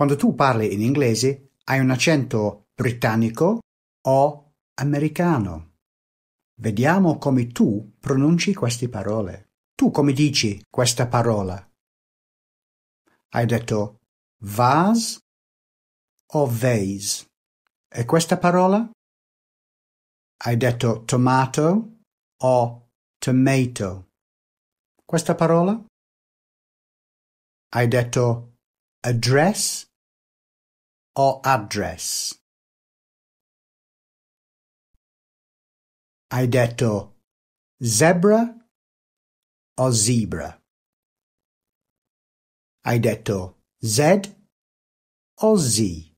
Quando tu parli in inglese hai un accento britannico o americano. Vediamo come tu pronunci queste parole. Tu come dici questa parola? Hai detto vase o vase? E questa parola? Hai detto tomato o tomato? Questa parola? Hai detto address or address. Hai detto zebra o zebra? Hai detto Z o Z?